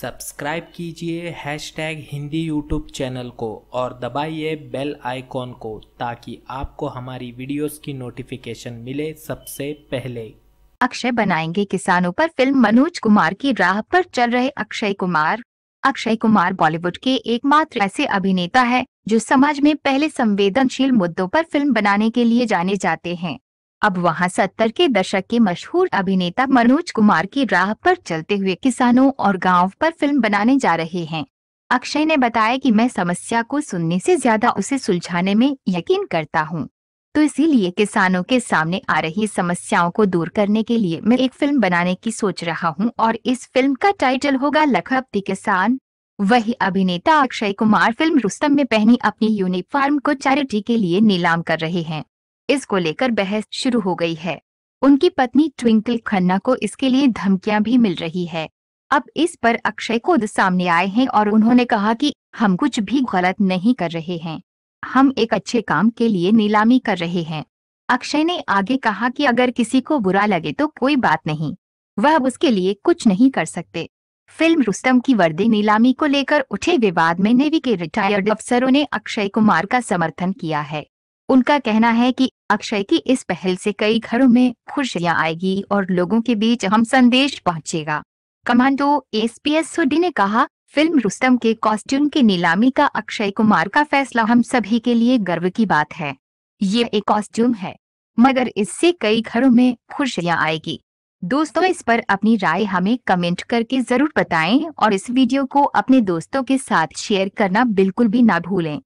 subscribe कीजिए hash tag Hindi YouTube channel को और दबाइए बेल आइकॉन को ताकि आपको हमारी वीडियोस की नोटिफिकेशन मिले सबसे पहले अक्षय बनाएंगे किसानों पर फिल्म मनोज कुमार की राह पर चल रहे अक्षय कुमार अक्षय कुमार बॉलीवुड के एकमात्र ऐसे अभिनेता है जो समाज में पहले संवेदनशील मुद्दों पर फिल्म बनाने के लिए जाने जाते हैं अब वहां सत्तर के दशक के मशहूर अभिनेता मनोज कुमार की राह पर चलते हुए किसानों और गांव पर फिल्म बनाने जा रहे हैं अक्षय ने बताया कि मैं समस्या को सुनने से ज्यादा उसे सुलझाने में यकीन करता हूँ तो इसीलिए किसानों के सामने आ रही समस्याओं को दूर करने के लिए मैं एक फिल्म बनाने की सोच रहा हूँ और इस फिल्म का टाइटल होगा लखपति किसान वही अभिनेता अक्षय कुमार फिल्म रुस्तम में पहनी अपनी यूनिफॉर्म को चैरिटी के लिए नीलाम कर रहे हैं इसको लेकर बहस शुरू हो गई है उनकी पत्नी ट्विंकल खन्ना को इसके लिए धमकियां भी मिल रही है अब इस पर अक्षय खुद सामने आए हैं और उन्होंने कहा कि हम कुछ भी गलत नहीं कर रहे हैं हम एक अच्छे काम के लिए नीलामी कर रहे हैं अक्षय ने आगे कहा कि अगर किसी को बुरा लगे तो कोई बात नहीं वह उसके लिए कुछ नहीं कर सकते फिल्म रुस्तम की वर्दी नीलामी को लेकर उठे विवाद में नेवी के रिटायर्ड अफसरों ने अक्षय कुमार का समर्थन किया है उनका कहना है कि अक्षय की इस पहल से कई घरों में खुशियां आएगी और लोगों के बीच हम संदेश पहुंचेगा कमांडो एसपीएस एस ने कहा फिल्म रुस्तम के कॉस्ट्यूम की नीलामी का अक्षय कुमार का फैसला हम सभी के लिए गर्व की बात है ये एक कॉस्ट्यूम है मगर इससे कई घरों में खुशियां आएगी दोस्तों इस पर अपनी राय हमें कमेंट करके जरूर बताएं और इस वीडियो को अपने दोस्तों के साथ शेयर करना बिल्कुल भी ना भूलें